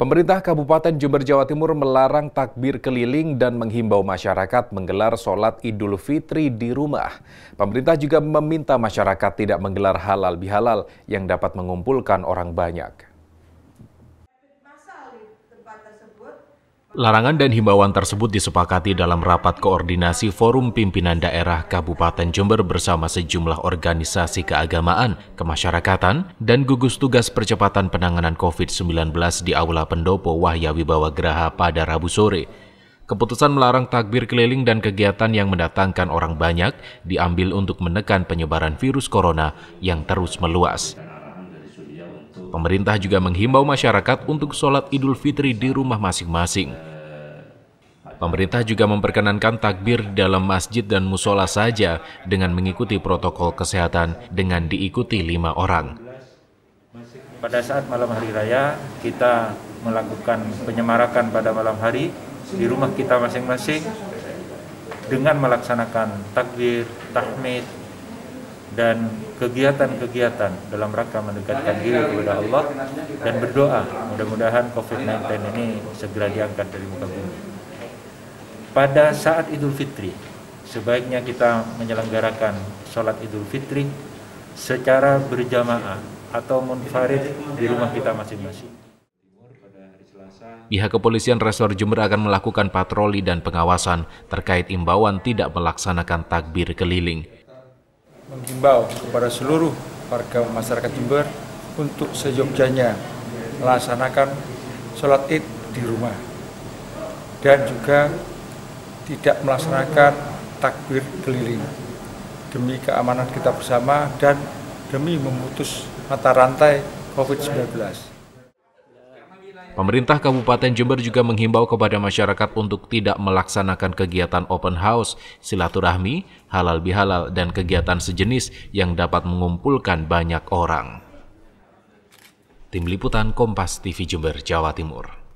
Pemerintah Kabupaten Jember Jawa Timur melarang takbir keliling dan menghimbau masyarakat menggelar sholat Idul Fitri di rumah. Pemerintah juga meminta masyarakat tidak menggelar halal bihalal yang dapat mengumpulkan orang banyak. Larangan dan himbauan tersebut disepakati dalam rapat koordinasi Forum Pimpinan Daerah Kabupaten Jember bersama sejumlah organisasi keagamaan, kemasyarakatan, dan gugus tugas percepatan penanganan COVID-19 di Aula Pendopo Wahya Wibawa Geraha pada Rabu sore. Keputusan melarang takbir keliling dan kegiatan yang mendatangkan orang banyak diambil untuk menekan penyebaran virus corona yang terus meluas. Pemerintah juga menghimbau masyarakat untuk sholat idul fitri di rumah masing-masing. Pemerintah juga memperkenankan takbir dalam masjid dan musola saja dengan mengikuti protokol kesehatan dengan diikuti lima orang. Pada saat malam hari raya, kita melakukan penyemarakan pada malam hari di rumah kita masing-masing dengan melaksanakan takbir, tahmid, dan kegiatan-kegiatan dalam rangka mendekatkan diri kepada Allah dan berdoa mudah-mudahan COVID-19 ini segera diangkat dari muka bumi. Pada saat Idul Fitri, sebaiknya kita menyelenggarakan sholat Idul Fitri secara berjamaah atau munfarid di rumah kita masing-masing. Pihak kepolisian Resor Jember akan melakukan patroli dan pengawasan terkait imbauan tidak melaksanakan takbir keliling menghimbau kepada seluruh warga masyarakat Jember untuk sejogjanya melaksanakan sholat id di rumah dan juga tidak melaksanakan takbir keliling demi keamanan kita bersama dan demi memutus mata rantai COVID-19. Pemerintah Kabupaten Jember juga menghimbau kepada masyarakat untuk tidak melaksanakan kegiatan open house, silaturahmi, halal bihalal, dan kegiatan sejenis yang dapat mengumpulkan banyak orang. Tim Liputan Kompas TV Jember, Jawa Timur